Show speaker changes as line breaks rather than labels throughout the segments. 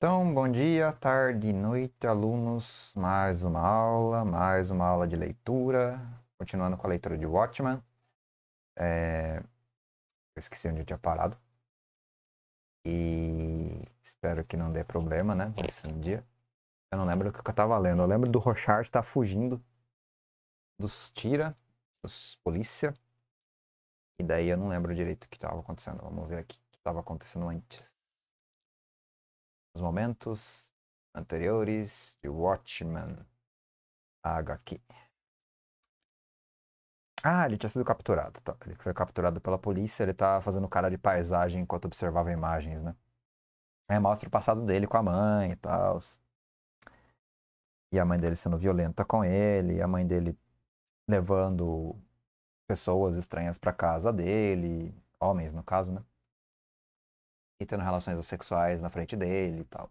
Então, bom dia, tarde, noite, alunos. Mais uma aula, mais uma aula de leitura. Continuando com a leitura de Watchman. É... Eu esqueci onde eu tinha parado. E espero que não dê problema, né? Nesse dia. Eu não lembro o que eu tava lendo. Eu lembro do Rochard estar tá fugindo dos tira, dos polícia. E daí eu não lembro direito o que estava acontecendo. Vamos ver aqui o que estava acontecendo antes os momentos anteriores de Watchman HQ. Ah, ele tinha sido capturado. Tá? Ele foi capturado pela polícia, ele tá fazendo cara de paisagem enquanto observava imagens, né? Aí é, mostra o passado dele com a mãe e tal. E a mãe dele sendo violenta com ele, a mãe dele levando pessoas estranhas para casa dele, homens no caso, né? e tendo relações sexuais na frente dele e tal.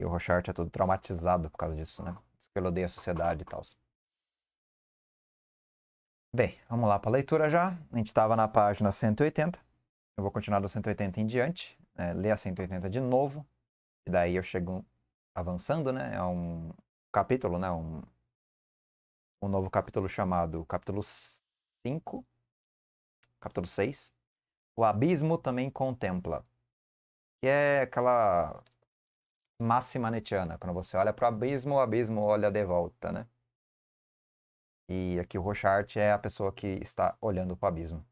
E o Rochart é todo traumatizado por causa disso, né? Diz que ele odeia a sociedade e tal. Bem, vamos lá para a leitura já. A gente estava na página 180. Eu vou continuar do 180 em diante, é, ler a 180 de novo. E daí eu chego avançando, né? É um capítulo, né? Um, um novo capítulo chamado capítulo 5, capítulo 6. O abismo também contempla é aquela máxima netiana, quando você olha para o abismo, o abismo olha de volta, né? E aqui o Rochart é a pessoa que está olhando para o abismo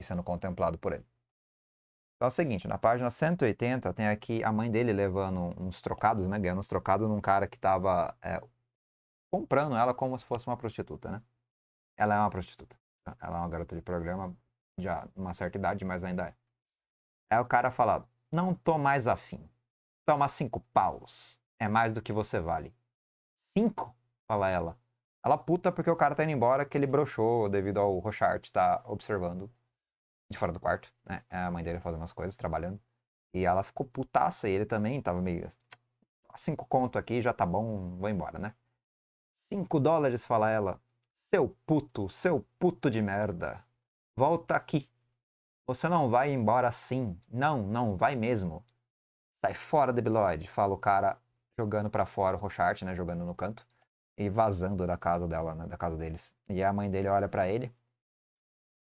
e sendo contemplado por ele. Então é o seguinte, na página 180 tem aqui a mãe dele levando uns trocados, né? Ganhando uns trocados num cara que estava é, comprando ela como se fosse uma prostituta, né? Ela é uma prostituta. Ela é uma garota de programa, já uma certa idade, mas ainda é. Aí o cara fala, não tô mais afim. Toma cinco paus. É mais do que você vale. Cinco? Fala ela. Ela puta porque o cara tá indo embora, que ele broxou devido ao Rochart tá observando de fora do quarto, né? É, a mãe dele fazendo umas coisas, trabalhando. E ela ficou putaça, e ele também tava meio. Ah, cinco conto aqui, já tá bom, vou embora, né? Cinco dólares, fala ela. Seu puto, seu puto de merda. Volta aqui. Você não vai embora assim. Não, não vai mesmo. Sai fora, Debiloid. fala o cara jogando para fora o Rochart, né? Jogando no canto. E vazando da casa dela, né, da casa deles. E a mãe dele olha para ele.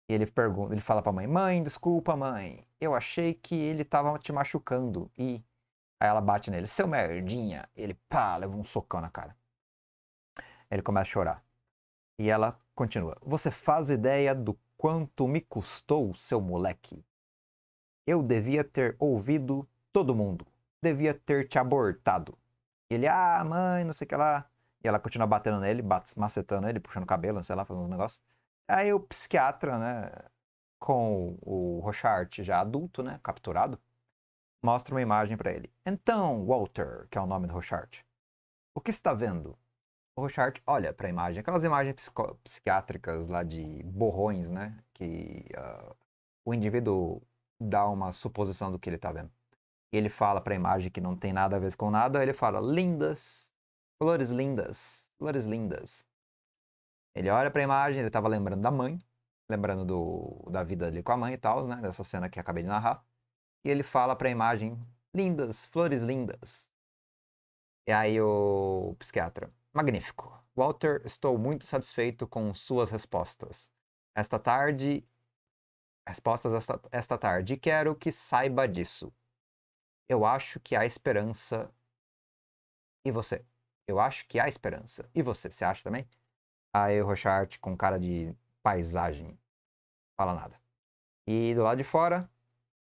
E ele pergunta, ele fala pra mãe, mãe, desculpa, mãe. Eu achei que ele tava te machucando. E aí ela bate nele, seu merdinha. Ele pá, leva um socão na cara. Ele começa a chorar. E ela continua. Você faz ideia do quanto me custou, seu moleque. Eu devia ter ouvido todo mundo. Devia ter te abortado. Ele, ah, mãe, não sei o que lá. E ela continua batendo nele, macetando ele, puxando o cabelo, não sei lá, fazendo uns negócios. Aí o psiquiatra, né, com o Rochart já adulto, né, capturado, mostra uma imagem para ele. Então, Walter, que é o nome do Rochart, o que está vendo? o Rochart olha para a imagem, aquelas imagens psico- psiquiátricas lá de borrões, né? Que uh, o indivíduo dá uma suposição do que ele está vendo. Ele fala para a imagem que não tem nada a ver com nada, ele fala lindas, flores lindas, flores lindas. Ele olha para a imagem, ele estava lembrando da mãe, lembrando do, da vida ali com a mãe e tal, né? Dessa cena que acabei de narrar. E ele fala para a imagem, lindas, flores lindas. E aí o psiquiatra, Magnífico. Walter, estou muito satisfeito com suas respostas. Esta tarde. Respostas esta, esta tarde. Quero que saiba disso. Eu acho que há esperança. E você? Eu acho que há esperança. E você? Você acha também? Aí o Rochart com cara de paisagem. Fala nada. E do lado de fora,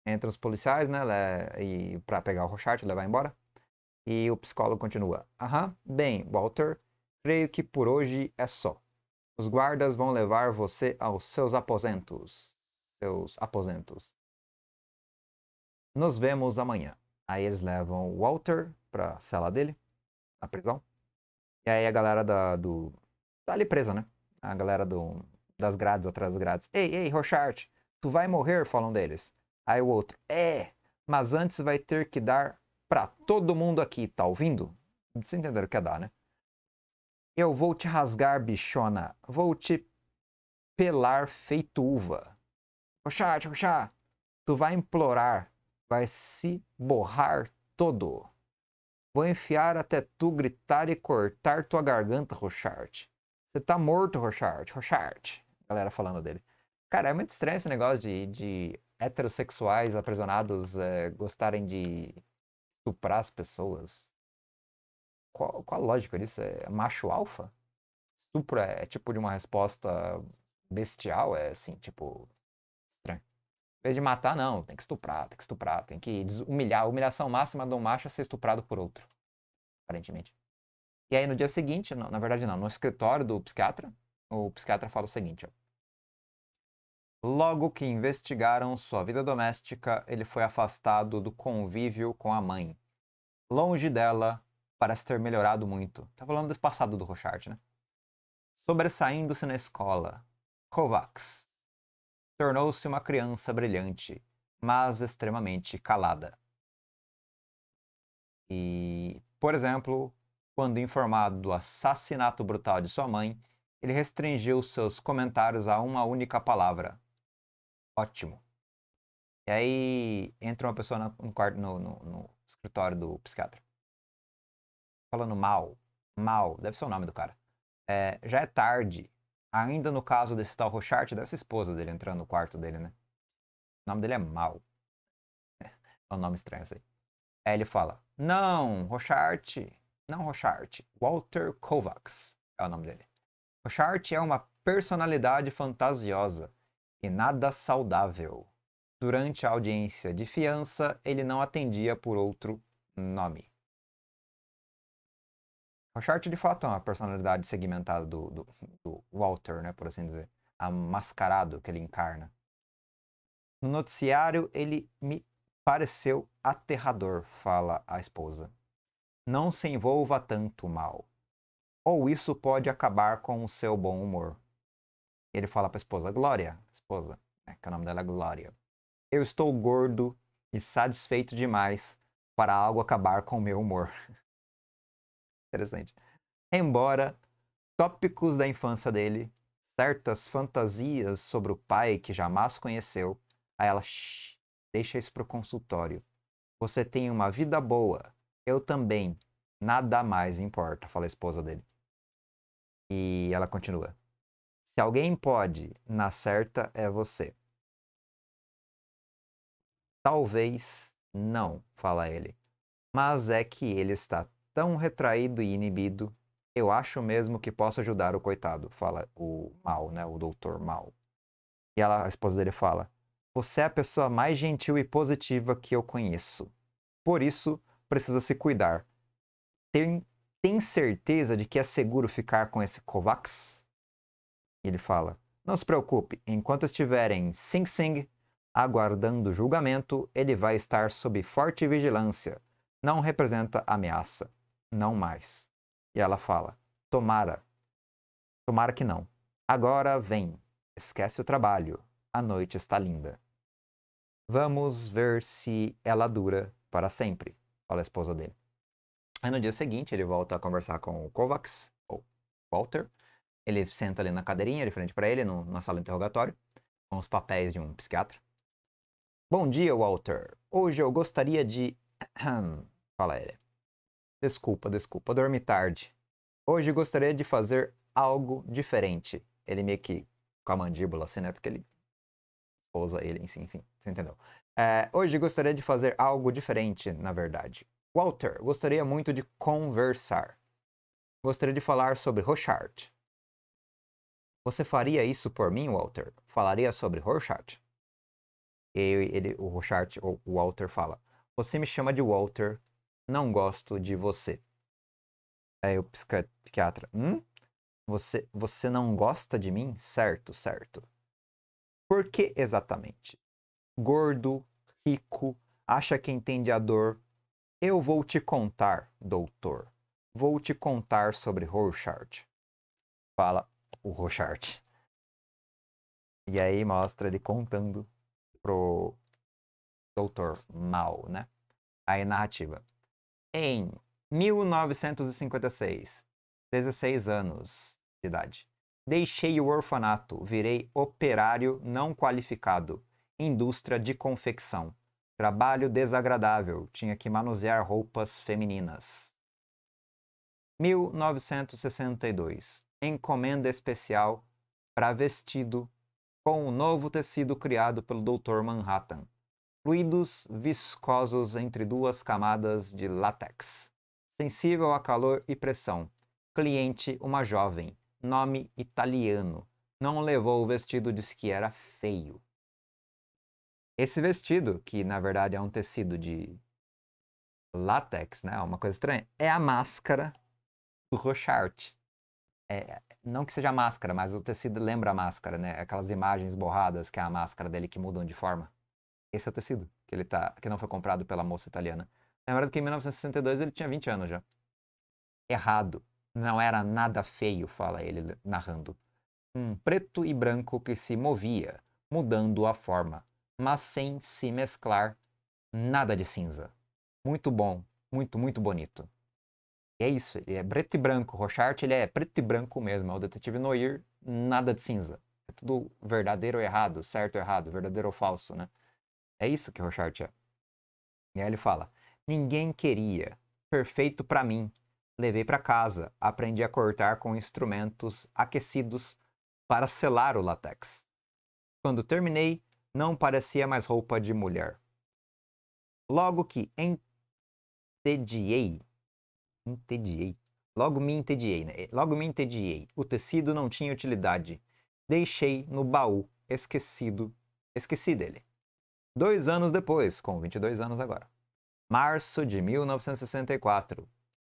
entra os policiais, né? E pra pegar o Rochart e levar embora. E o psicólogo continua: Aham, bem, Walter, creio que por hoje é só. Os guardas vão levar você aos seus aposentos. Seus aposentos. Nos vemos amanhã. Aí eles levam o Walter pra cela dele, na prisão. E aí a galera da, do. Tá ali presa, né? A galera do, das grades, atrás das grades. Ei, ei, Rochart, tu vai morrer, falam deles. Aí o outro, é, mas antes vai ter que dar para todo mundo aqui, tá ouvindo? Vocês entenderam o que é dar, né? Eu vou te rasgar, bichona. Vou te pelar feito uva. Oxá, oxá, tu vai implorar. Vai se borrar todo. Vou enfiar até tu gritar e cortar tua garganta, Rochard. Você tá morto, Rochard. Rochard. Galera falando dele. Cara, é muito estranho esse negócio de, de heterossexuais aprisionados é, gostarem de estuprar as pessoas. Qual, qual a lógica disso? É macho alfa? Estupro é, é tipo de uma resposta bestial? É assim, tipo. Estranho. Em vez de matar, não. Tem que estuprar, tem que estuprar, tem que humilhar. A humilhação máxima de um macho é ser estuprado por outro. Aparentemente. E aí no dia seguinte, na verdade não, no escritório do psiquiatra, o psiquiatra fala o seguinte, ó. Logo que investigaram sua vida doméstica, ele foi afastado do convívio com a mãe. Longe dela, parece ter melhorado muito. Tá falando desse passado do Rochard, né? Sobressaindo-se na escola, Kovacs tornou-se uma criança brilhante, mas extremamente calada. E, por exemplo, quando informado do assassinato brutal de sua mãe, ele restringiu seus comentários a uma única palavra: ótimo. E aí entra uma pessoa no, quarto, no, no, no escritório do psiquiatra. Falando mal, mal, deve ser o nome do cara. É, já é tarde. Ainda no caso desse tal Rochart, deve ser esposa dele entrando no quarto dele, né? O nome dele é Mal. É um nome estranho assim. Aí ele fala: Não, Rochart. Não, Rochart. Walter Kovacs é o nome dele. Rochart é uma personalidade fantasiosa e nada saudável. Durante a audiência de fiança, ele não atendia por outro nome. Rorschach, de fato, é uma personalidade segmentada do, do, do Walter, né, por assim dizer. A mascarado que ele encarna. No noticiário, ele me pareceu aterrador, fala a esposa. Não se envolva tanto mal. Ou isso pode acabar com o seu bom humor. Ele fala para a esposa: Glória, esposa, né, que o nome dela é Glória. Eu estou gordo e satisfeito demais para algo acabar com o meu humor. Interessante. Embora tópicos da infância dele, certas fantasias sobre o pai que jamais conheceu, a ela deixa isso pro consultório. Você tem uma vida boa, eu também. Nada mais importa, fala a esposa dele. E ela continua. Se alguém pode, na certa é você. Talvez não, fala ele. Mas é que ele está tão retraído e inibido. Eu acho mesmo que posso ajudar o coitado, fala o mal, né? O doutor mal. E ela, a esposa dele fala: Você é a pessoa mais gentil e positiva que eu conheço. Por isso, precisa se cuidar. Tem, tem certeza de que é seguro ficar com esse Kovacs? Ele fala: Não se preocupe, enquanto estiver em Sing Sing, aguardando julgamento, ele vai estar sob forte vigilância. Não representa ameaça. Não mais. E ela fala: Tomara. Tomara que não. Agora vem. Esquece o trabalho. A noite está linda. Vamos ver se ela dura para sempre, fala a esposa dele. Aí no dia seguinte ele volta a conversar com o Kovacs, ou Walter, ele senta ali na cadeirinha, de frente para ele, no, na sala de interrogatório, com os papéis de um psiquiatra. Bom dia, Walter. Hoje eu gostaria de. Fala ele. Desculpa, desculpa, dormi tarde. Hoje gostaria de fazer algo diferente. Ele meio que com a mandíbula, assim, né? Porque ele pousa ele, enfim, você entendeu? É, hoje gostaria de fazer algo diferente, na verdade. Walter, gostaria muito de conversar. Gostaria de falar sobre Rochard. Você faria isso por mim, Walter? Falaria sobre Rorschach? E ele, o Rorschach, o Walter, fala: Você me chama de Walter, não gosto de você. Aí o psiquiatra: Hum? Você, você não gosta de mim? Certo, certo. Por que exatamente? Gordo, rico, acha que entende a dor. Eu vou te contar, doutor. Vou te contar sobre Rorschach. Fala o Rochart. E aí mostra ele contando pro Doutor Mal, né? Aí narrativa. Em 1956, 16 anos de idade, deixei o orfanato, virei operário não qualificado, indústria de confecção. Trabalho desagradável, tinha que manusear roupas femininas. 1962 encomenda especial para vestido com o um novo tecido criado pelo Dr. Manhattan. Fluidos viscosos entre duas camadas de látex. Sensível a calor e pressão. Cliente, uma jovem. Nome italiano. Não levou o vestido, disse que era feio. Esse vestido, que na verdade é um tecido de látex, né? Uma coisa estranha. É a máscara do Rochart é, não que seja máscara, mas o tecido lembra a máscara, né? Aquelas imagens borradas que é a máscara dele que mudam de forma. Esse é o tecido que ele tá, que não foi comprado pela moça italiana. Lembrando que em 1962 ele tinha 20 anos já. Errado. Não era nada feio, fala ele narrando. Um preto e branco que se movia, mudando a forma, mas sem se mesclar nada de cinza. Muito bom, muito, muito bonito é isso, ele é preto e branco. Rochart, ele é preto e branco mesmo. É o detetive Noir, nada de cinza. É tudo verdadeiro ou errado, certo ou errado, verdadeiro ou falso, né? É isso que Rochart é. E aí ele fala: Ninguém queria. Perfeito para mim. Levei para casa. Aprendi a cortar com instrumentos aquecidos para selar o látex. Quando terminei, não parecia mais roupa de mulher. Logo que entediei Entediei. Logo me entediei, né? Logo me entediei. O tecido não tinha utilidade. Deixei no baú, esquecido. Esqueci dele. Dois anos depois, com 22 anos agora. Março de 1964.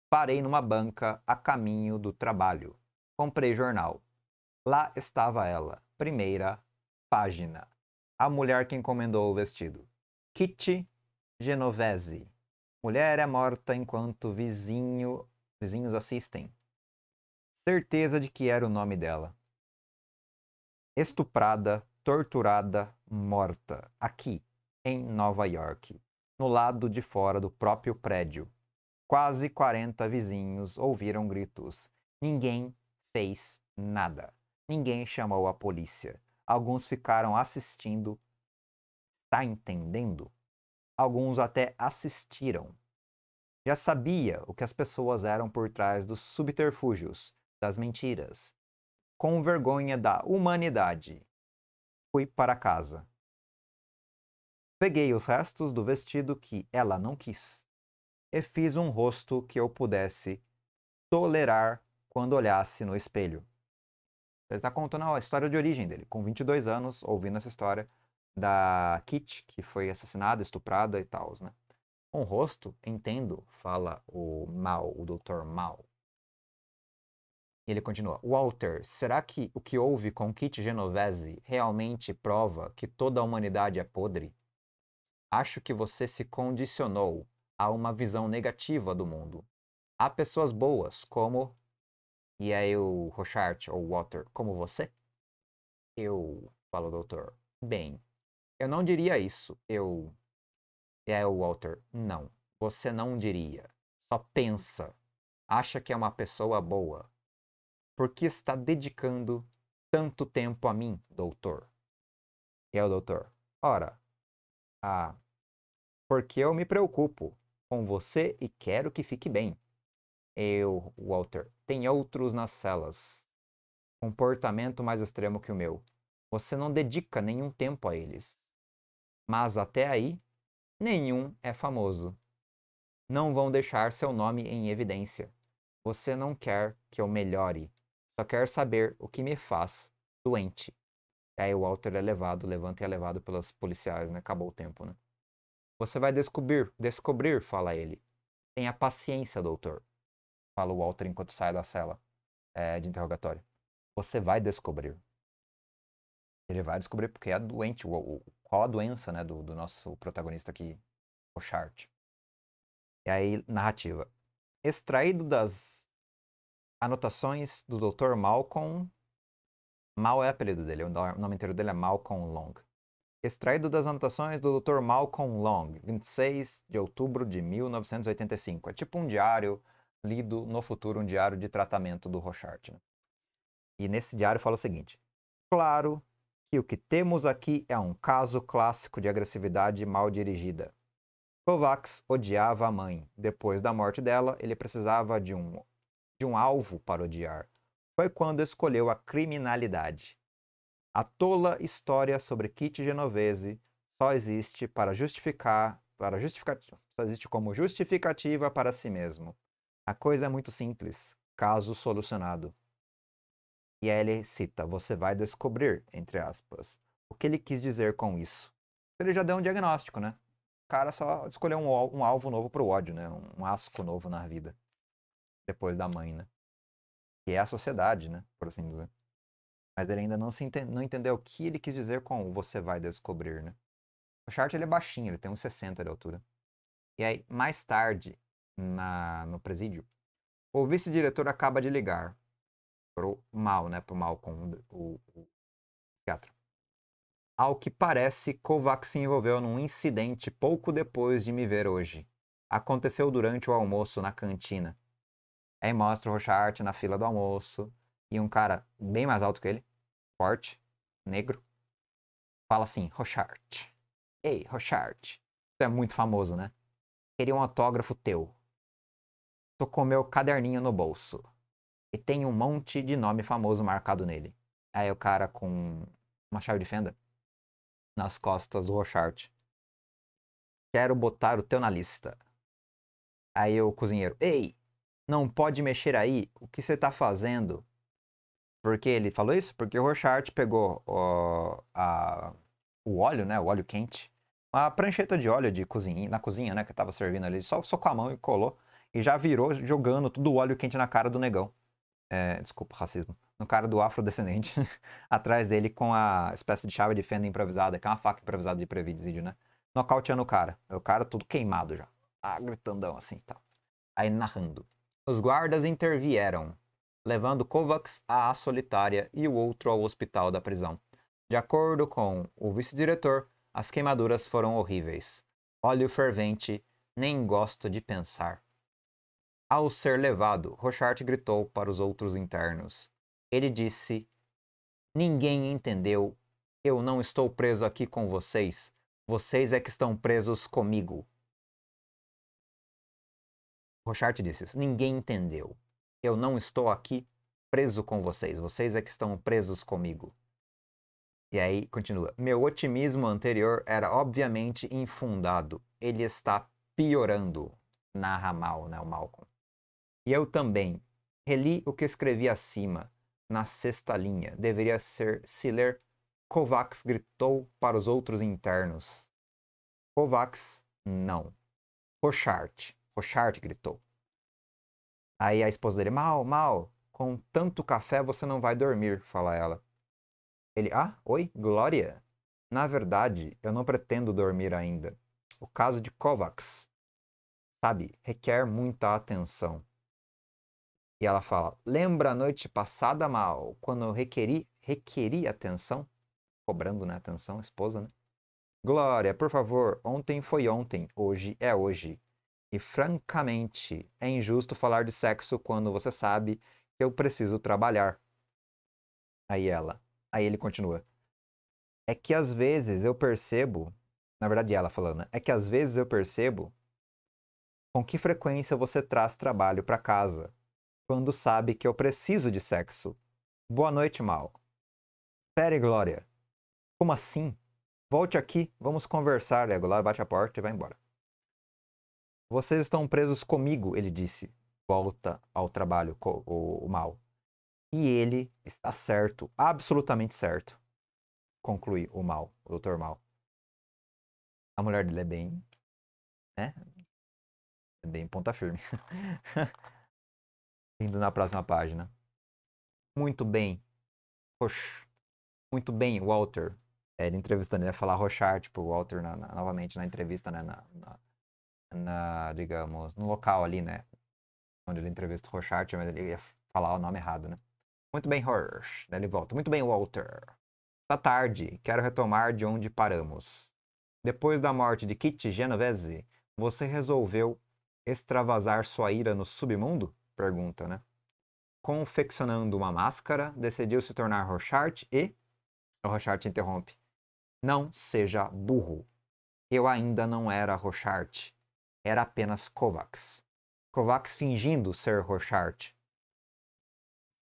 Parei numa banca a caminho do trabalho. Comprei jornal. Lá estava ela, primeira página. A mulher que encomendou o vestido. Kitty Genovese. Mulher é morta enquanto vizinho, vizinhos assistem. Certeza de que era o nome dela. Estuprada, torturada, morta, aqui, em Nova York, no lado de fora do próprio prédio. Quase 40 vizinhos ouviram gritos. Ninguém fez nada. Ninguém chamou a polícia. Alguns ficaram assistindo. Está entendendo? alguns até assistiram. Já sabia o que as pessoas eram por trás dos subterfúgios, das mentiras. Com vergonha da humanidade, fui para casa. Peguei os restos do vestido que ela não quis e fiz um rosto que eu pudesse tolerar quando olhasse no espelho. Ele está contando a história de origem dele, com 22 anos, ouvindo essa história da Kit, que foi assassinada, estuprada e tal, né? Um rosto, entendo, fala o Mal, o Dr. Mal. E ele continua: Walter, será que o que houve com Kit Genovese realmente prova que toda a humanidade é podre? Acho que você se condicionou a uma visão negativa do mundo. Há pessoas boas, como. E aí, o Rochart ou Walter, como você? Eu, falo o doutor. Bem, eu não diria isso. Eu. É o Walter. Não. Você não diria. Só pensa. Acha que é uma pessoa boa. Por que está dedicando tanto tempo a mim, doutor? É o doutor. Ora, ah, porque eu me preocupo com você e quero que fique bem. Eu, Walter, tem outros nas celas. Comportamento mais extremo que o meu. Você não dedica nenhum tempo a eles mas até aí, nenhum é famoso. Não vão deixar seu nome em evidência. Você não quer que eu melhore, só quer saber o que me faz doente. E aí o Walter é levado, levanta e é levado pelos policiais, né? Acabou o tempo, né? Você vai descobrir, descobrir, fala ele. Tenha paciência, doutor, fala o Walter enquanto sai da cela é, de interrogatório. Você vai descobrir. Ele vai descobrir porque é doente o, o, qual a doença né, do, do nosso protagonista aqui, o Chart. E aí, narrativa. Extraído das anotações do Dr. Malcolm. Mal é apelido dele, o nome inteiro dele é Malcolm Long. Extraído das anotações do Dr. Malcolm Long, 26 de outubro de 1985. É tipo um diário lido no futuro, um diário de tratamento do Rochard. Né? E nesse diário fala o seguinte: Claro e o que temos aqui é um caso clássico de agressividade mal dirigida. Kovacs odiava a mãe. Depois da morte dela, ele precisava de um, de um alvo para odiar. Foi quando escolheu a criminalidade. A tola história sobre Kit Genovese só existe para justificar, para justificar, só existe como justificativa para si mesmo. A coisa é muito simples, caso solucionado. E aí ele cita: Você vai descobrir, entre aspas, o que ele quis dizer com isso. Ele já deu um diagnóstico, né? O cara só escolheu um, alvo novo pro ódio, né? Um asco novo na vida. Depois da mãe, né? Que é a sociedade, né? Por assim dizer. Mas ele ainda não, se ente... não entendeu o que ele quis dizer com você vai descobrir, né? O Chart ele é baixinho, ele tem uns 60 de altura. E aí, mais tarde, na... no presídio, o vice-diretor acaba de ligar pro mal, né? Pro mal com o, teatro. psiquiatra. Ao que parece, Kovac se envolveu num incidente pouco depois de me ver hoje. Aconteceu durante o almoço na cantina. Aí mostra o Rochart na fila do almoço e um cara bem mais alto que ele, forte, negro, fala assim: Rochart, ei, Rochart, tu é muito famoso, né? Queria um autógrafo teu. Tô com meu caderninho no bolso e tem um monte de nome famoso marcado nele. Aí o cara com uma chave de fenda nas costas do Rochart. Quero botar o teu na lista. Aí o cozinheiro, ei, não pode mexer aí, o que você tá fazendo? Porque ele falou isso? Porque o Rochart pegou o, a, o óleo, né, o óleo quente, uma prancheta de óleo de cozinha, na cozinha, né, que tava servindo ali, só, só com a mão e colou, e já virou jogando todo o óleo quente na cara do negão. É, desculpa, racismo. No cara do afrodescendente, atrás dele com a espécie de chave de fenda improvisada, que é uma faca improvisada de pré-vídeo, né? Nocauteando o cara. O cara tudo queimado já. Ah, gritandão assim tá. tal. Aí narrando. Os guardas intervieram, levando Kovacs à solitária e o outro ao hospital da prisão. De acordo com o vice-diretor, as queimaduras foram horríveis. Óleo fervente, nem gosto de pensar. Ao ser levado, Rochart gritou para os outros internos. Ele disse: Ninguém entendeu. Eu não estou preso aqui com vocês. Vocês é que estão presos comigo. Rochart disse isso. Ninguém entendeu. Eu não estou aqui preso com vocês. Vocês é que estão presos comigo. E aí continua. Meu otimismo anterior era obviamente infundado. Ele está piorando. Narra mal, né, o Malcolm. E eu também. Reli o que escrevi acima, na sexta linha. Deveria ser se ler. Kovacs gritou para os outros internos. Kovacs, não. Rochart. Rochart gritou. Aí a esposa dele, mal, mal, com tanto café você não vai dormir, fala ela. Ele, ah, oi, Glória. Na verdade, eu não pretendo dormir ainda. O caso de Kovacs, sabe, requer muita atenção. E ela fala: Lembra a noite passada, mal, quando eu requeri, requeri atenção? Cobrando, né? Atenção, esposa, né? Glória, por favor, ontem foi ontem, hoje é hoje. E francamente, é injusto falar de sexo quando você sabe que eu preciso trabalhar. Aí ela. Aí ele continua. É que às vezes eu percebo. Na verdade, ela falando, é que às vezes eu percebo com que frequência você traz trabalho para casa quando sabe que eu preciso de sexo. Boa noite, Mal. Série Glória. Como assim? Volte aqui, vamos conversar. Ego lá bate a porta e vai embora. Vocês estão presos comigo, ele disse. Volta ao trabalho, o, o Mal. E ele está certo, absolutamente certo. Conclui o Mal, o Dr. Mal. A mulher dele é bem. né? É bem ponta firme. Indo na próxima página. Muito bem. Roch. Muito bem, Walter. É, ele entrevistando, ele ia falar Rochard, tipo, Walter na, na, novamente na entrevista, né? Na, na, na, digamos, no local ali, né? Onde ele entrevista o Rochard, mas ele ia falar o nome errado, né? Muito bem, Hirsch. Daí ele volta. Muito bem, Walter. Da tarde, quero retomar de onde paramos. Depois da morte de Kit Genovese, você resolveu extravasar sua ira no submundo? pergunta, né? Confeccionando uma máscara, decidiu se tornar Rochart e. O interrompe. Não seja burro. Eu ainda não era Rochart. Era apenas Kovacs. Kovacs fingindo ser Rochart.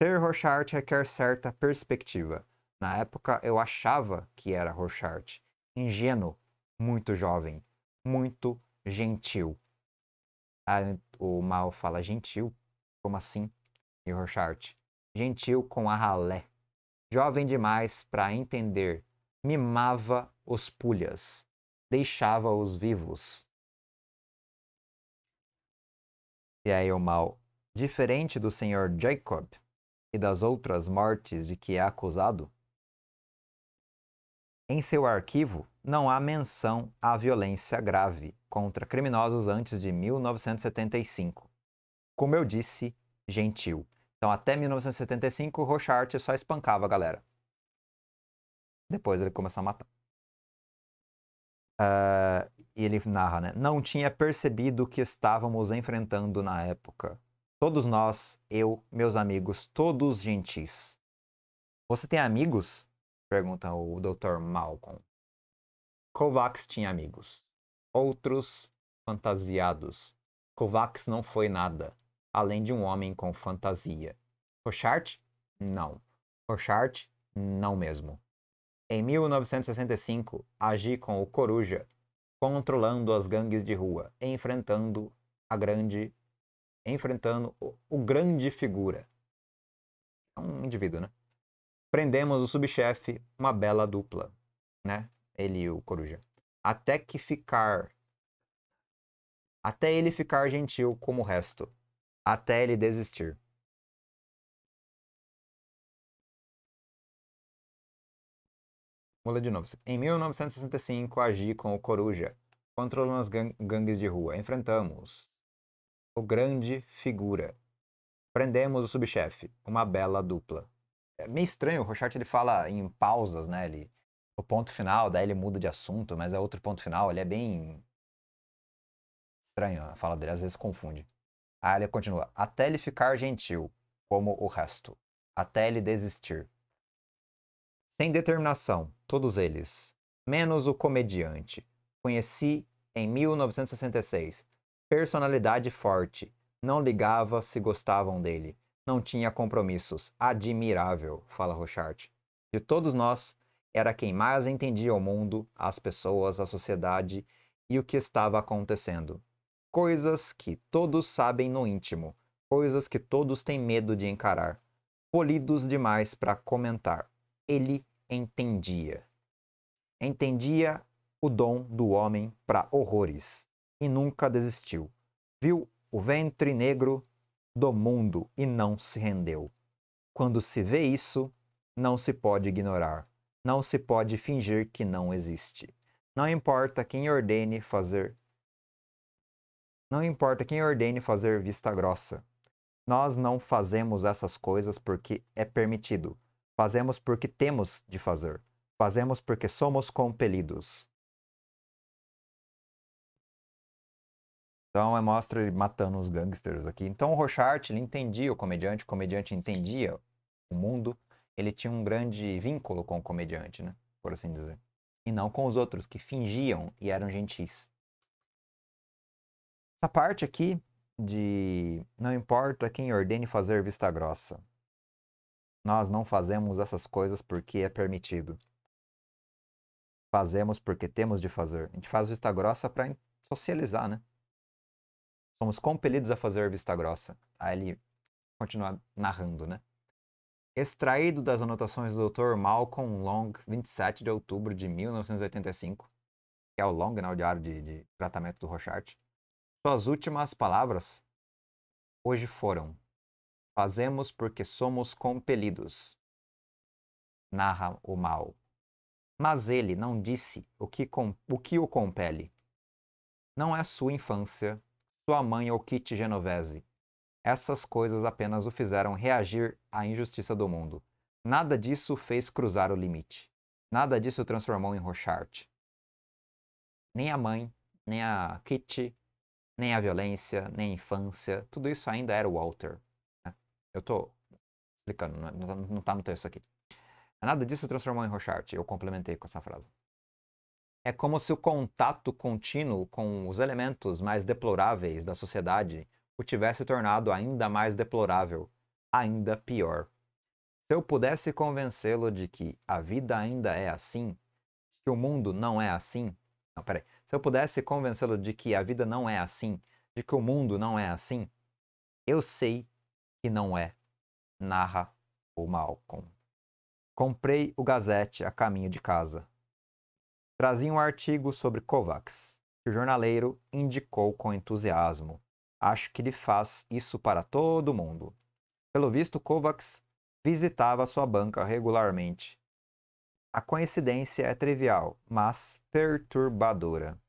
Ser Rochart requer certa perspectiva. Na época eu achava que era Rochart. Ingênuo, muito jovem, muito gentil. Ah, o Mal fala gentil, como assim? E Rorschach, gentil com a ralé. Jovem demais para entender, mimava os pulhas, deixava-os vivos. E aí o mal, diferente do senhor Jacob e das outras mortes de que é acusado, em seu arquivo não há menção à violência grave contra criminosos antes de 1975 como eu disse, gentil. Então, até 1975, o Rochart só espancava a galera. Depois ele começou a matar. Uh, e ele narra, né? Não tinha percebido o que estávamos enfrentando na época. Todos nós, eu, meus amigos, todos gentis. Você tem amigos? Pergunta o Dr. Malcolm. Kovacs tinha amigos. Outros fantasiados. Kovacs não foi nada além de um homem com fantasia. Rorschach? Não. Rorschach? Não mesmo. Em 1965, agi com o Coruja, controlando as gangues de rua, enfrentando a grande enfrentando o, o grande figura. É um indivíduo, né? Prendemos o subchefe, uma bela dupla, né? Ele e o Coruja. Até que ficar até ele ficar gentil como o resto até ele desistir. Vou ler de novo. Em 1965, agi com o Coruja. Controlamos gang gangues de rua. Enfrentamos o grande figura. Prendemos o subchefe. Uma bela dupla. É meio estranho, o Rochart ele fala em pausas, né? Ele, o ponto final, daí ele muda de assunto, mas é outro ponto final. Ele é bem estranho, a fala dele às vezes confunde. A ele continua. Até ele ficar gentil, como o resto. Até ele desistir. Sem determinação, todos eles. Menos o comediante. Conheci em 1966. Personalidade forte. Não ligava se gostavam dele. Não tinha compromissos. Admirável, fala Rochard. De todos nós, era quem mais entendia o mundo, as pessoas, a sociedade e o que estava acontecendo coisas que todos sabem no íntimo, coisas que todos têm medo de encarar, polidos demais para comentar. Ele entendia. Entendia o dom do homem para horrores e nunca desistiu. Viu o ventre negro do mundo e não se rendeu. Quando se vê isso, não se pode ignorar, não se pode fingir que não existe. Não importa quem ordene fazer não importa quem ordene fazer vista grossa. Nós não fazemos essas coisas porque é permitido. Fazemos porque temos de fazer. Fazemos porque somos compelidos. Então, mostra ele matando os gangsters aqui. Então, o Rochart, ele entendia o comediante, o comediante entendia o mundo. Ele tinha um grande vínculo com o comediante, né? Por assim dizer. E não com os outros, que fingiam e eram gentis. Essa parte aqui de não importa quem ordene fazer vista grossa. Nós não fazemos essas coisas porque é permitido. Fazemos porque temos de fazer. A gente faz vista grossa para socializar, né? Somos compelidos a fazer vista grossa. Aí ele continua narrando, né? Extraído das anotações do Dr. Malcolm Long, 27 de outubro de 1985, que é o Long, né, o diário de, de tratamento do Rochart suas últimas palavras hoje foram: Fazemos porque somos compelidos. Narra o mal. Mas ele não disse o que, com, o, que o compele. Não é sua infância, sua mãe ou Kit Genovese. Essas coisas apenas o fizeram reagir à injustiça do mundo. Nada disso fez cruzar o limite. Nada disso transformou em Rochart. Nem a mãe, nem a Kitty, nem a violência, nem a infância, tudo isso ainda era Walter. Né? Eu estou explicando, não está é, tá no texto aqui. Nada disso se transformou em Rochart, eu complementei com essa frase. É como se o contato contínuo com os elementos mais deploráveis da sociedade o tivesse tornado ainda mais deplorável, ainda pior. Se eu pudesse convencê-lo de que a vida ainda é assim, que o mundo não é assim. Não, peraí. Se eu pudesse convencê-lo de que a vida não é assim, de que o mundo não é assim, eu sei que não é, narra o Malcolm. Comprei o Gazette a caminho de casa. Trazia um artigo sobre Kovacs, que o jornaleiro indicou com entusiasmo. Acho que ele faz isso para todo mundo. Pelo visto, Kovacs visitava sua banca regularmente. A coincidência é trivial, mas perturbadora.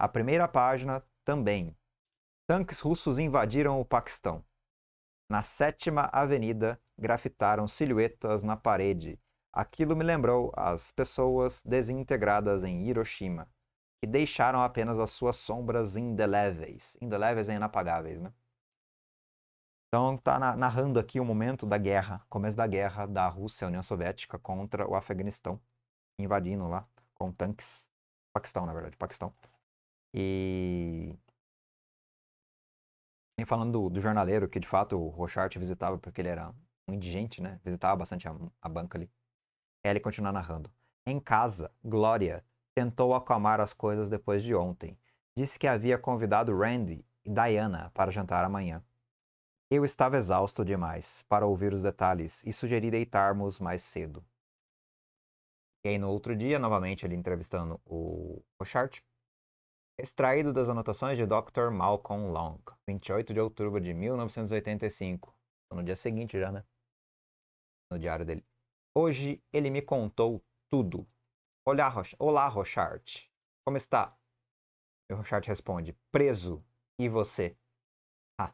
A primeira página também. Tanques russos invadiram o Paquistão. Na sétima avenida, grafitaram silhuetas na parede. Aquilo me lembrou as pessoas desintegradas em Hiroshima, que deixaram apenas as suas sombras indeléveis. Indeléveis é inapagáveis, né? Então está narrando aqui o momento da guerra, começo da guerra da Rússia, União Soviética contra o Afeganistão, invadindo lá com tanques, Paquistão na verdade, Paquistão. E. E falando do, do jornaleiro, que de fato o Rochart visitava porque ele era um indigente, né? Visitava bastante a, a banca ali. É ele continua narrando. Em casa, Glória tentou acalmar as coisas depois de ontem. Disse que havia convidado Randy e Diana para jantar amanhã. Eu estava exausto demais para ouvir os detalhes e sugeri deitarmos mais cedo. E aí no outro dia, novamente ele entrevistando o Rochart, extraído das anotações de Dr. Malcolm Long, 28 de outubro de 1985. Então, no dia seguinte já, né? No diário dele. Hoje ele me contou tudo. Olá, Rochart. Olá Rochard. Como está? E Rochart responde: Preso. E você? Ah,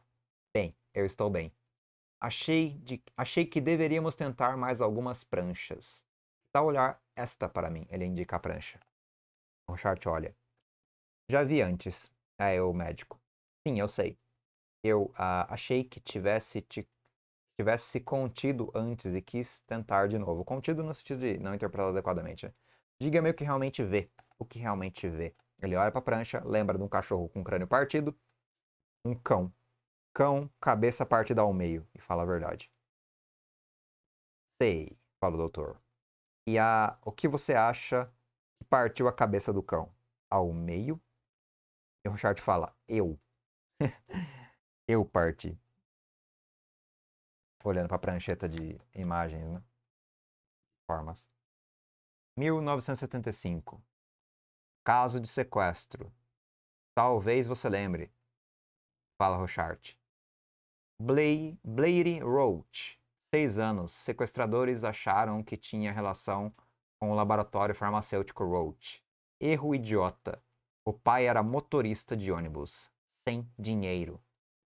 bem, eu estou bem. Achei, de... Achei que deveríamos tentar mais algumas pranchas. Dá olhar esta para mim. Ele indica a prancha. Rochart olha. Já vi antes. é o médico. Sim, eu sei. Eu ah, achei que tivesse te tivesse contido antes e quis tentar de novo. Contido no sentido de não interpretado adequadamente. Né? Diga-me o que realmente vê. O que realmente vê. Ele olha para a prancha, lembra de um cachorro com o crânio partido, um cão. Cão, cabeça partida ao meio, e fala a verdade. Sei, fala o doutor. E a, o que você acha que partiu a cabeça do cão? Ao meio? E Rochard fala, eu. eu parti. Olhando para a prancheta de imagens, né? Formas. 1975. Caso de sequestro. Talvez você lembre. Fala Rochart. Blay, Blady Roach. Seis anos. Sequestradores acharam que tinha relação com o laboratório farmacêutico Roach. Erro idiota. O pai era motorista de ônibus, sem dinheiro.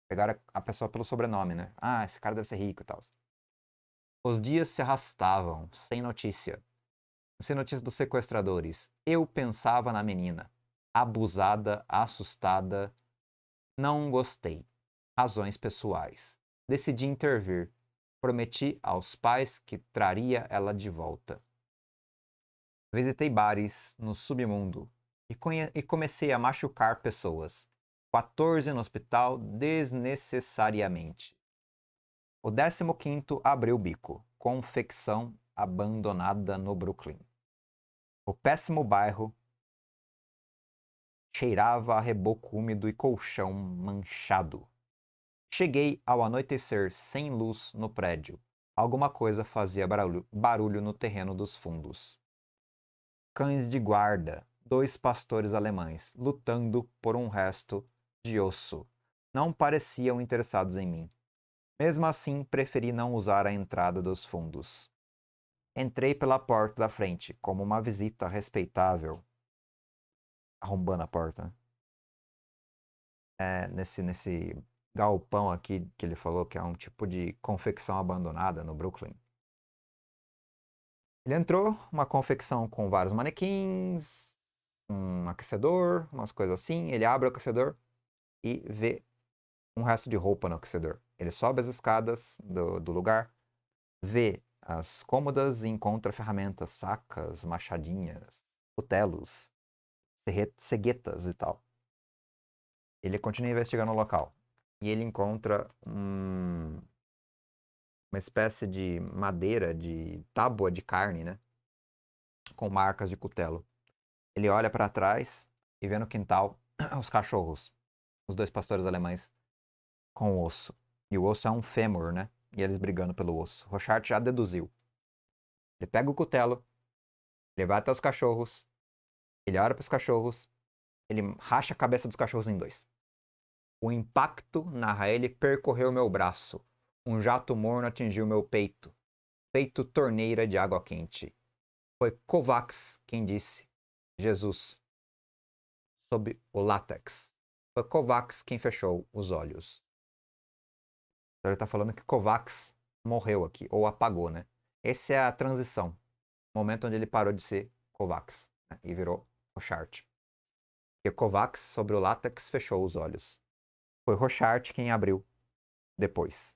Pegaram a pessoa pelo sobrenome, né? Ah, esse cara deve ser rico e tal. Os dias se arrastavam, sem notícia. Sem notícia dos sequestradores. Eu pensava na menina. Abusada, assustada. Não gostei. Razões pessoais. Decidi intervir. Prometi aos pais que traria ela de volta. Visitei bares no submundo, e, e comecei a machucar pessoas. 14 no hospital desnecessariamente. O 15 abriu o bico. Confecção abandonada no Brooklyn. O péssimo bairro cheirava a reboco úmido e colchão manchado. Cheguei ao anoitecer sem luz no prédio. Alguma coisa fazia barulho, barulho no terreno dos fundos. Cães de guarda dois pastores alemães, lutando por um resto de osso. Não pareciam interessados em mim. Mesmo assim, preferi não usar a entrada dos fundos. Entrei pela porta da frente, como uma visita respeitável. Arrombando a porta. É, nesse, nesse galpão aqui que ele falou, que é um tipo de confecção abandonada no Brooklyn. Ele entrou, uma confecção com vários manequins, um aquecedor, umas coisas assim. Ele abre o aquecedor e vê um resto de roupa no aquecedor. Ele sobe as escadas do, do lugar, vê as cômodas e encontra ferramentas, facas, machadinhas, cutelos, ceguetas e tal. Ele continua investigando o local e ele encontra um, uma espécie de madeira, de tábua de carne, né? Com marcas de cutelo. Ele olha para trás e vê no quintal os cachorros, os dois pastores alemães, com o osso. E o osso é um fêmur, né? E eles brigando pelo osso. Rochard já deduziu. Ele pega o cutelo, ele vai até os cachorros, ele olha para os cachorros, ele racha a cabeça dos cachorros em dois. O impacto, narra ele, percorreu meu braço. Um jato morno atingiu meu peito, Peito torneira de água quente. Foi Kovacs quem disse Jesus sob o látex. Foi Kovacs quem fechou os olhos. Então ele está falando que Kovacs morreu aqui, ou apagou, né? Essa é a transição. o Momento onde ele parou de ser Kovacs né? e virou Rochart. E Kovacs, sobre o látex, fechou os olhos. Foi Rochart quem abriu depois.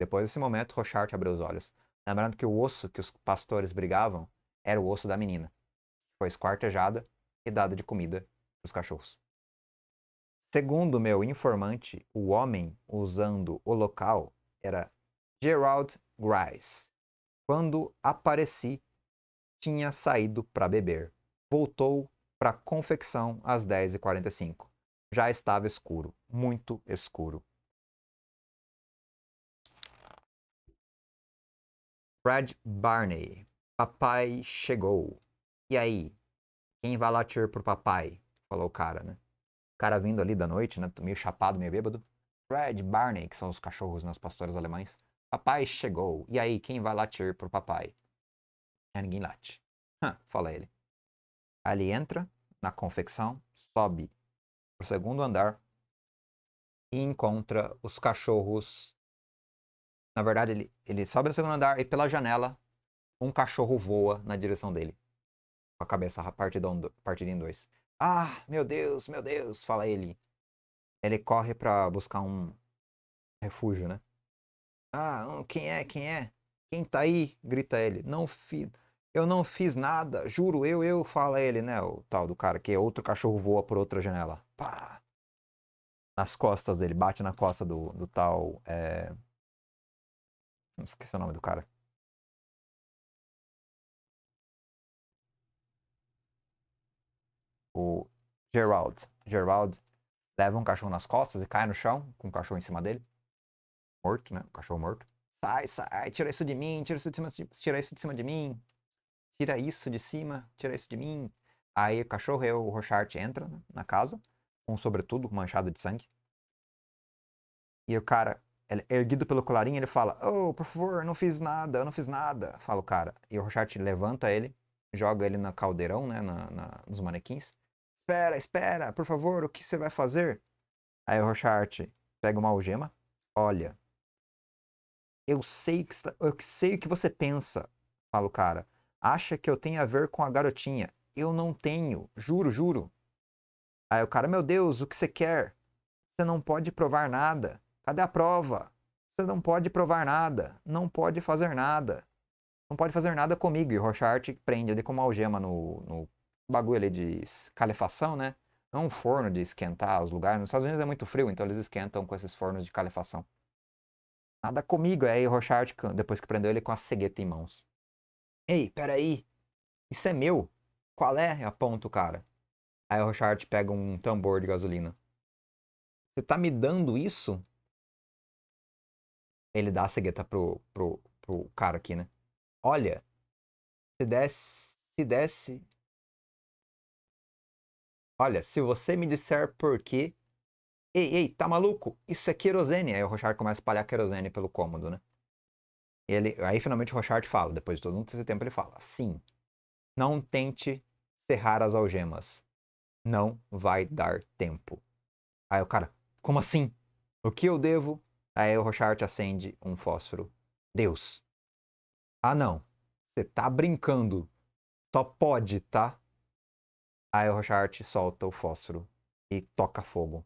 Depois desse momento, Rochart abriu os olhos. Lembrando que o osso que os pastores brigavam era o osso da menina foi esquartejada e dada de comida para os cachorros. Segundo meu informante, o homem usando o local era Gerald Grice. Quando apareci, tinha saído para beber. Voltou para a confecção às 10h45. Já estava escuro, muito escuro. Fred Barney. Papai chegou. E aí? Quem vai latir pro papai? Falou o cara, né? O cara vindo ali da noite, né? Meio chapado, meio bêbado. Fred Barney, que são os cachorros nas né? pastoras alemães. Papai chegou. E aí, quem vai latir pro papai? É ninguém late. Hã, fala ele. Ali entra na confecção, sobe pro segundo andar e encontra os cachorros. Na verdade, ele, ele sobe no segundo andar e pela janela um cachorro voa na direção dele com a cabeça partida, um, partida em dois. Ah, meu Deus, meu Deus, fala ele. Ele corre para buscar um refúgio, né? Ah, hum, quem é, quem é? Quem tá aí? Grita ele. Não fiz, eu não fiz nada, juro, eu, eu, fala ele, né? O tal do cara, que é outro cachorro voa por outra janela. Pá! Nas costas dele, bate na costa do, do tal. É... Eh, não esqueci o nome do cara. o Gerald. Gerald leva um cachorro nas costas e cai no chão, com o cachorro em cima dele. Morto, né? O cachorro morto. Sai, sai, tira isso de mim, tira isso de cima, tira isso de cima de mim. Tira isso de cima, tira isso de mim. Aí o cachorro e o Rochart entra né, na casa, com um sobretudo manchado de sangue. E o cara, ele, é erguido pelo colarinho, ele fala: Oh, por favor, eu não fiz nada, eu não fiz nada. Fala o cara. E o Rochart levanta ele, joga ele na caldeirão, né, na, na, nos manequins espera, espera, por favor, o que você vai fazer? Aí o Rochart pega uma algema, olha. Eu sei que eu sei o que você pensa, fala o cara. Acha que eu tenho a ver com a garotinha? Eu não tenho, juro, juro. Aí o cara, meu Deus, o que você quer? Você não pode provar nada. Cadê a prova? Você não pode provar nada, não pode fazer nada. Não pode fazer nada comigo. E o Rochart prende ele com uma algema no, no bagulho ali de calefação, né? É um forno de esquentar os lugares. Nos Estados Unidos é muito frio, então eles esquentam com esses fornos de calefação. Nada comigo. É aí o Rochard, depois que prendeu ele com a cegueta em mãos. Ei, peraí. Isso é meu. Qual é? Aponta o cara. Aí o Rochard pega um tambor de gasolina. Você tá me dando isso? Ele dá a cegueta pro, pro, pro cara aqui, né?
Olha, se desse, se desse,
Olha, se você me disser por quê. Ei, ei, tá maluco? Isso é querosene. Aí o Rochard começa a espalhar querosene pelo cômodo, né? Ele, aí finalmente o Rochard fala, depois de todo esse tempo, ele fala: Sim, não tente serrar as algemas. Não vai dar tempo. Aí o cara, como assim? O que eu devo? Aí o Rochard acende um fósforo. Deus. Ah, não. Você tá brincando. Só pode, tá? Aí o Rochart solta o fósforo e toca fogo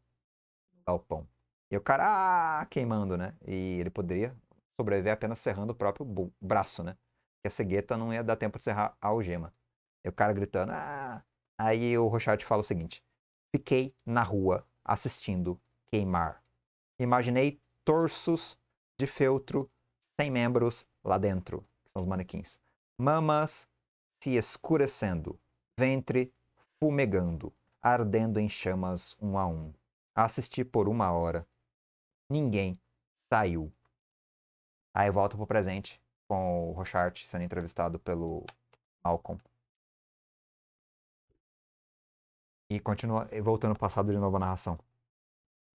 ao pão. E o cara ah, queimando, né? E ele poderia sobreviver apenas serrando o próprio braço, né? Que a cegueta não ia dar tempo de serrar a algema. E o cara gritando, ah! Aí o Rochart fala o seguinte: Fiquei na rua assistindo queimar. Imaginei torsos de feltro sem membros lá dentro, que são os manequins. Mamas se escurecendo, ventre fumegando, ardendo em chamas um a um. Assisti por uma hora. Ninguém saiu. Aí volta pro presente com o Rochart sendo entrevistado pelo Malcolm. E continua voltando ao passado de novo a narração.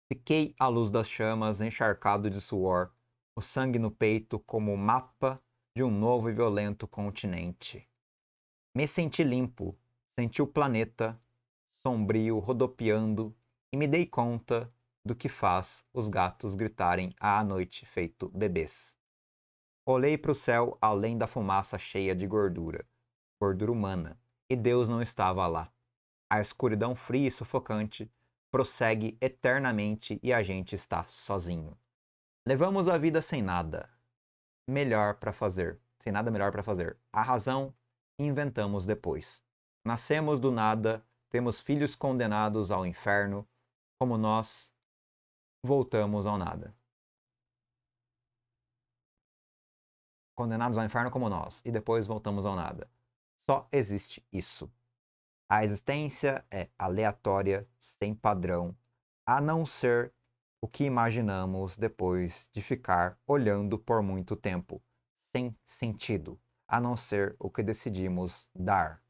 Fiquei à luz das chamas, encharcado de suor, o sangue no peito como o mapa de um novo e violento continente. Me senti limpo, Senti o planeta sombrio rodopiando e me dei conta do que faz os gatos gritarem à noite feito bebês. Olhei para o céu além da fumaça cheia de gordura, gordura humana, e Deus não estava lá. A escuridão fria e sufocante prossegue eternamente e a gente está sozinho. Levamos a vida sem nada melhor para fazer, sem nada melhor para fazer. A razão inventamos depois. Nascemos do nada, temos filhos condenados ao inferno, como nós voltamos ao nada. Condenados ao inferno como nós, e depois voltamos ao nada. Só existe isso. A existência é aleatória, sem padrão, a não ser o que imaginamos depois de ficar olhando por muito tempo, sem sentido, a não ser o que decidimos dar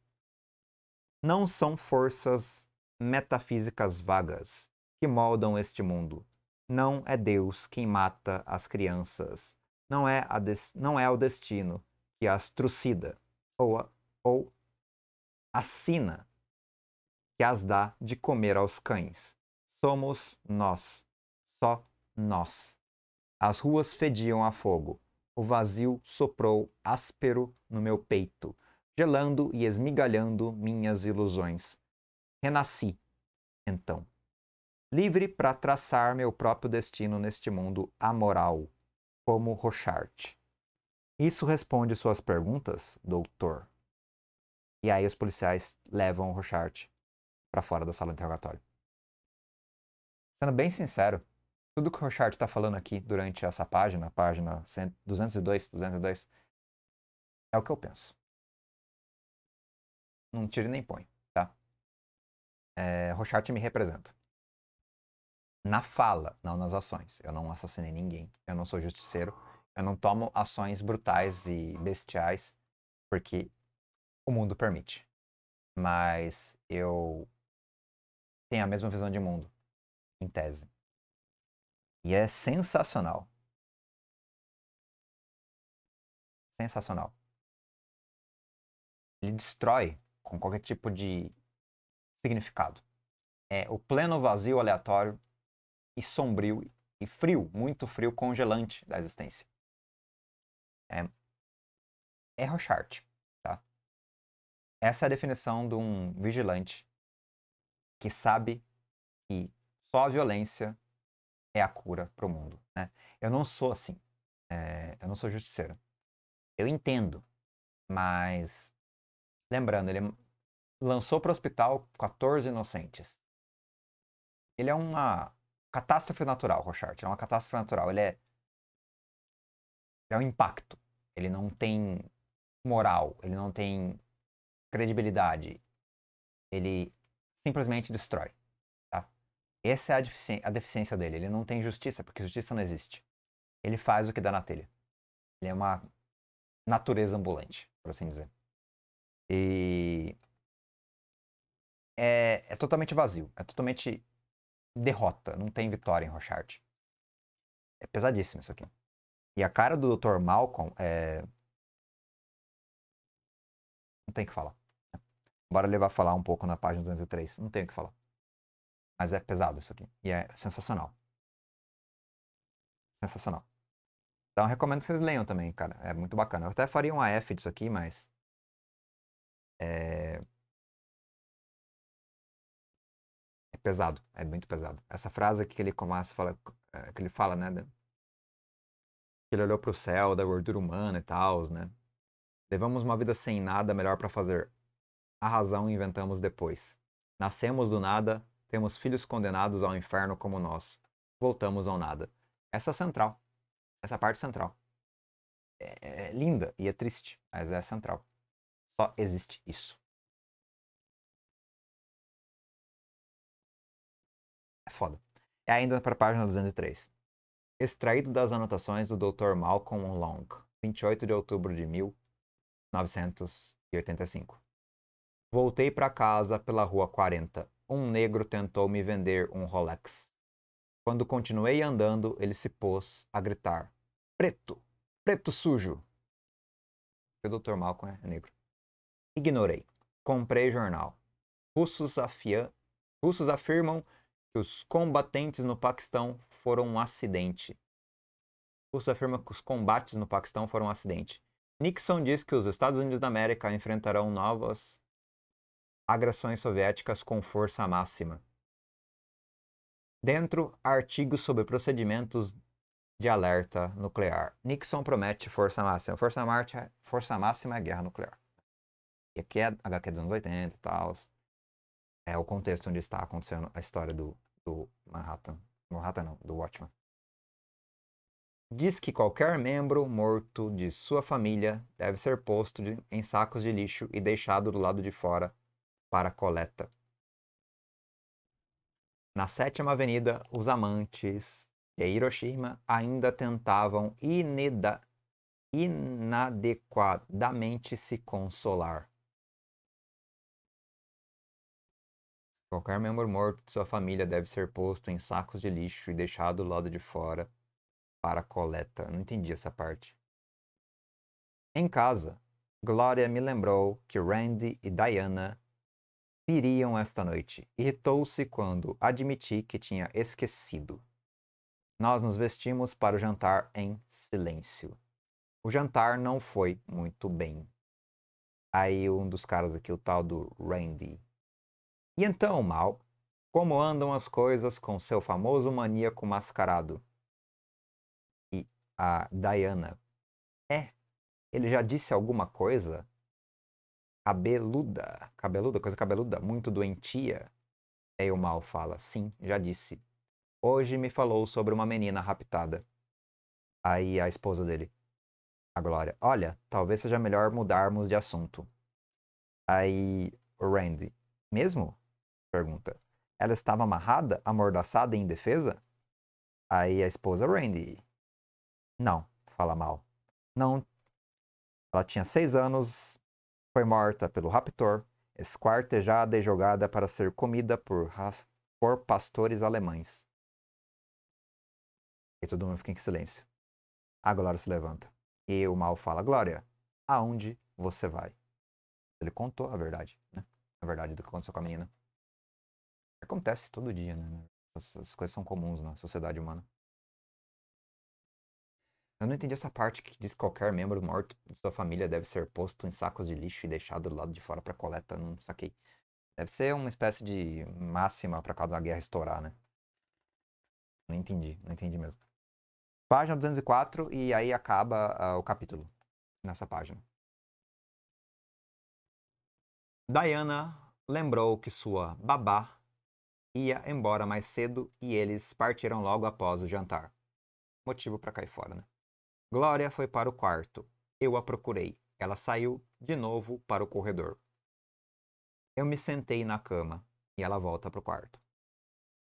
não são forças metafísicas vagas que moldam este mundo. Não é Deus quem mata as crianças. Não é, a não é o destino que as trucida ou, a, ou assina que as dá de comer aos cães. Somos nós, só nós. As ruas fediam a fogo. O vazio soprou áspero no meu peito gelando e esmigalhando minhas ilusões. Renasci, então, livre para traçar meu próprio destino neste mundo amoral, como Rochart. Isso responde suas perguntas, doutor? E aí os policiais levam o Rochart para fora da sala de interrogatório. Sendo bem sincero, tudo que o Rochard está falando aqui durante essa página, página 202, 202, é o que eu penso não tira nem põe, tá? É, Rochart me representa. Na fala, não nas ações. Eu não assassinei ninguém. Eu não sou justiceiro. Eu não tomo ações brutais e bestiais porque o mundo permite. Mas eu
tenho a mesma visão de mundo, em tese. E é sensacional. Sensacional.
Ele destrói com qualquer tipo de significado. É o pleno vazio aleatório e sombrio e frio, muito frio, congelante da existência. É, é Rochart, tá? Essa é a definição de um vigilante que sabe que só a violência é a cura para o mundo. Né? Eu não sou assim. É, eu não sou justiceiro. Eu entendo, mas Lembrando, ele lançou para o hospital 14 inocentes. Ele é uma catástrofe natural, Rochard. É uma catástrofe natural. Ele é. É um impacto. Ele não tem moral, ele não tem credibilidade. Ele simplesmente destrói. Tá? Essa é a, defici... a deficiência dele. Ele não tem justiça, porque justiça não existe. Ele faz o que dá na telha. Ele é uma natureza ambulante, por assim dizer. E é, é totalmente vazio, é totalmente derrota, não tem vitória em Rochard. É pesadíssimo isso aqui. E a cara do Dr. Malcolm é. Não tem o que falar. Bora levar a falar um pouco na página 203. Não tem o que falar. Mas é pesado isso aqui. E é sensacional. Sensacional. Então recomendo que vocês leiam também, cara. É muito bacana. Eu até faria um AF
disso aqui, mas é...
é pesado, é muito pesado. Essa frase aqui que ele começa fala, eh, que ele fala, né? Que ele olhou para o céu, da gordura humana e tal, né? Levamos uma vida sem nada melhor para fazer. A razão inventamos depois. Nascemos do nada, temos filhos condenados ao inferno como nós. Voltamos ao nada. Essa é central. Essa é parte central. É, é, é linda e é triste,
mas é central. Só existe isso.
É foda. É ainda para a página 203. Extraído das anotações do Dr. Malcolm Long, 28 de outubro de 1985. Voltei para casa pela rua 40. Um negro tentou me vender um Rolex. Quando continuei andando, ele se pôs a gritar: Preto! Preto sujo! O Dr. Malcolm é negro. Ignorei. Comprei jornal. Russos, afia... Russos afirmam que os combatentes no Paquistão foram um acidente. Russos afirma que os combates no Paquistão foram um acidente. Nixon diz que os Estados Unidos da América enfrentarão novas agressões soviéticas com força máxima. Dentro, artigo sobre procedimentos de alerta nuclear. Nixon promete força máxima. Força, força máxima é guerra nuclear. E aqui é HQ é dos anos 80 e tal. É o contexto onde está acontecendo a história do, do Manhattan. Manhattan não, do Watchman. Diz que qualquer membro morto de sua família deve ser posto de, em sacos de lixo e deixado do lado de fora para coleta. Na sétima avenida, os amantes de Hiroshima ainda tentavam ineda, inadequadamente se consolar. Qualquer membro morto de sua família deve ser posto em sacos de lixo e deixado do lado de fora para coleta. Não entendi essa parte. Em casa, Gloria me lembrou que Randy e Diana viriam esta noite. Irritou-se quando admiti que tinha esquecido. Nós nos vestimos para o jantar em silêncio. O jantar não foi muito bem. Aí um dos caras aqui, o tal do Randy, e então, Mal, como andam as coisas com seu famoso maníaco mascarado? E a Diana. É, ele já disse alguma coisa? Cabeluda. Cabeluda, coisa cabeluda, muito doentia. Aí o Mal fala: Sim, já disse. Hoje me falou sobre uma menina raptada. Aí a esposa dele. A Glória. Olha, talvez seja melhor mudarmos de assunto. Aí o Randy. Mesmo? pergunta. Ela estava amarrada, amordaçada e indefesa? Aí a esposa Randy. Não, fala mal. Não. Ela tinha seis anos, foi morta pelo raptor, esquartejada e jogada para ser comida por, por pastores alemães. E todo mundo fica em silêncio. A Glória se levanta. E o mal fala: Glória, aonde você vai? Ele contou a verdade, né? A verdade do que aconteceu com a menina. Acontece todo dia, né? né essas coisas são comuns na sociedade humana. Eu não entendi essa parte que diz que qualquer membro morto de sua família deve ser posto em sacos de lixo e deixado do lado de fora para coleta. Não saquei. Deve ser uma espécie de máxima para cada guerra estourar, né? Não entendi, não entendi mesmo. Página 204 e aí acaba uh, o capítulo nessa página. Diana lembrou que sua babá ia embora mais cedo e eles partiram logo após o jantar. Motivo para cair fora, né? Glória foi para o quarto. Eu a procurei. Ela saiu de novo para o corredor. Eu me sentei na cama e ela volta para o quarto.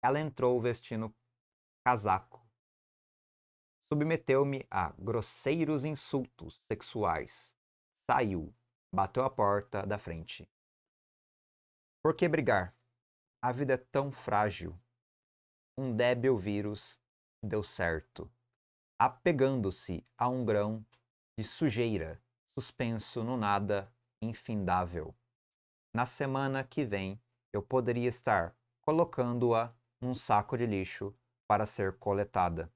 Ela entrou vestindo casaco. Submeteu-me a grosseiros insultos sexuais. Saiu, bateu a porta da frente. Por que brigar? A vida é tão frágil. Um débil vírus deu certo, apegando-se a um grão de sujeira suspenso no nada infindável. Na semana que vem, eu poderia estar colocando-a num saco de lixo para ser coletada.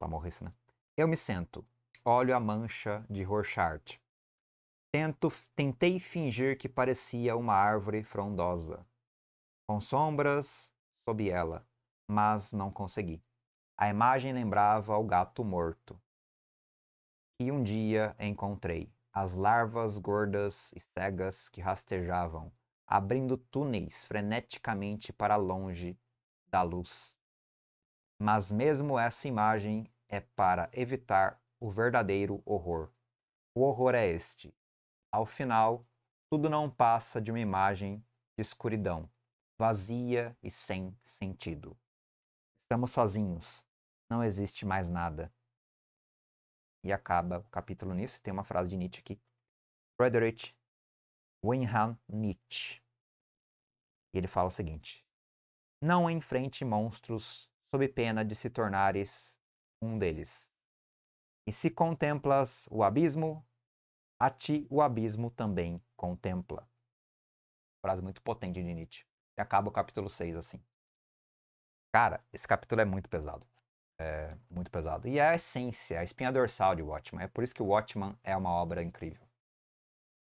Pra morrer, né? Eu me sento, olho a mancha de Rorschach Tento, tentei fingir que parecia uma árvore frondosa, com sombras sob ela, mas não consegui. A imagem lembrava o gato morto, E um dia encontrei. As larvas gordas e cegas que rastejavam, abrindo túneis freneticamente para longe da luz. Mas mesmo essa imagem é para evitar o verdadeiro horror. O horror é este: ao final, tudo não passa de uma imagem de escuridão, vazia e sem sentido. Estamos sozinhos, não existe mais nada. E acaba o capítulo nisso, tem uma frase de Nietzsche aqui. Frederick Wilhelm Nietzsche. E ele fala o seguinte: Não enfrente monstros sob pena de se tornares um deles. E se contemplas o abismo, a ti o abismo também contempla. Frase muito potente de Nietzsche. E acaba o capítulo 6 assim. Cara, esse capítulo é muito pesado. É muito pesado. E é a essência, é a espinha dorsal de Watchman. É por isso que o Watchman é uma obra incrível.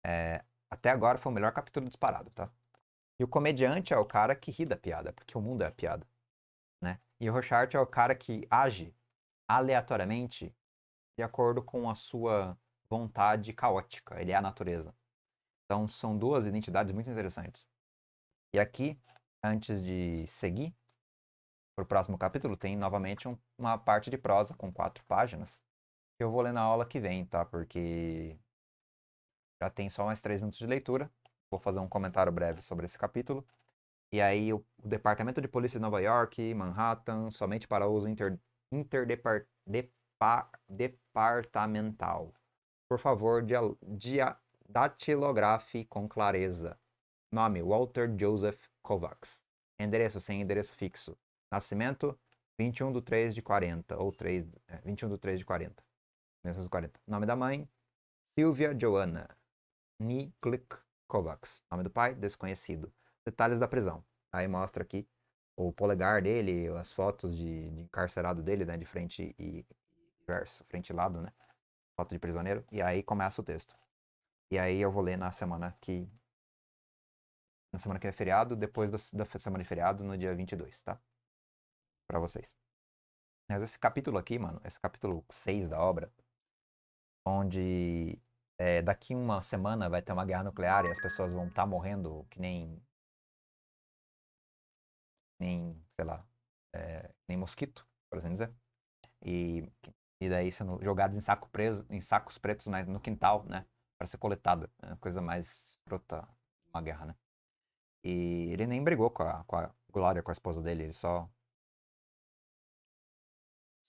É, até agora foi o melhor capítulo disparado, tá? E o comediante é o cara que ri da piada, porque o mundo é a piada. Né? E o Rochart é o cara que age aleatoriamente de acordo com a sua vontade caótica, ele é a natureza. Então são duas identidades muito interessantes. E aqui, antes de seguir para o próximo capítulo, tem novamente um, uma parte de prosa com quatro páginas que eu vou ler na aula que vem, tá? Porque já tem só mais três minutos de leitura. Vou fazer um comentário breve sobre esse capítulo. E aí, o, o Departamento de Polícia de Nova York, Manhattan, somente para uso inter, interdepartamental. Por favor, dia, datilografe com clareza. Nome: Walter Joseph Kovacs. Endereço: sem endereço fixo. Nascimento: 21 de 3 de 40. Ou 3, é, 21 de 3 de 40. 1940. Nome da mãe: Silvia Joana Niklik Kovacs. Nome do pai: desconhecido. Detalhes da prisão. Aí mostra aqui o polegar dele, as fotos de, de encarcerado dele, né, de frente e verso, frente e lado, né? foto de prisioneiro, e aí começa o texto. E aí eu vou ler na semana que. Na semana que é feriado, depois da, da semana de feriado, no dia 22, tá? Pra vocês. Mas esse capítulo aqui, mano, esse capítulo 6 da obra, onde é, daqui uma semana vai ter uma guerra nuclear e as pessoas vão estar tá morrendo que nem. nem, sei lá, é, nem mosquito, por assim dizer. E e daí sendo jogados em saco preso, em sacos pretos né, no quintal, né, para ser coletado, é coisa mais fruta uma guerra, né? E ele nem brigou com a, com a Glória, com a esposa dele, ele só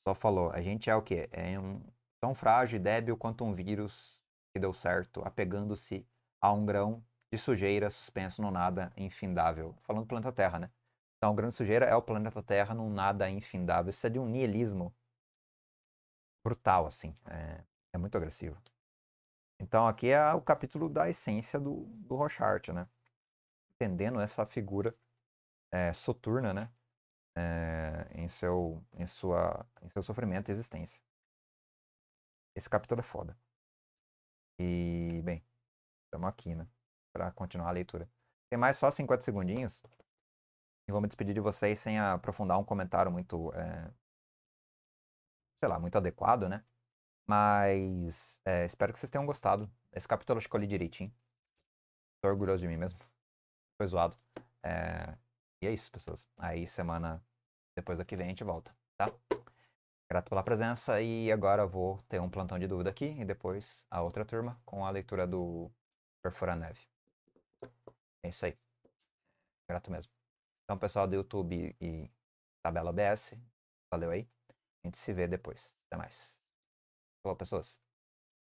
só falou, a gente é o quê? É um tão frágil e débil quanto um vírus que deu certo, apegando-se a um grão de sujeira suspenso no nada infindável. Falando do planeta Terra, né? Então, o grão de sujeira é o planeta Terra num nada infindável. Isso é de um nihilismo brutal, assim. É, é muito agressivo. Então aqui é o capítulo da essência do, do Rochart, né? Entendendo essa figura é, soturna, né? É, em, seu, em, sua, em seu sofrimento e existência. Esse capítulo é foda. E, bem, estamos aqui, né? Para continuar a leitura. Tem mais só 50 segundinhos. E vou me despedir de vocês sem aprofundar um comentário muito é, sei lá, muito adequado, né? Mas é, espero que vocês tenham gostado. Esse capítulo eu escolhi direitinho. Tô orgulhoso de mim mesmo. Foi zoado. É... E é isso, pessoas. Aí semana depois daqui vem a gente volta, tá? Grato pela presença e agora vou ter um plantão de dúvida aqui e depois a outra turma com a leitura do Perfura Neve. É isso aí. Grato mesmo. Então, pessoal do YouTube e tabela BS, valeu aí. A gente se vê depois. Até mais. Falou, pessoas.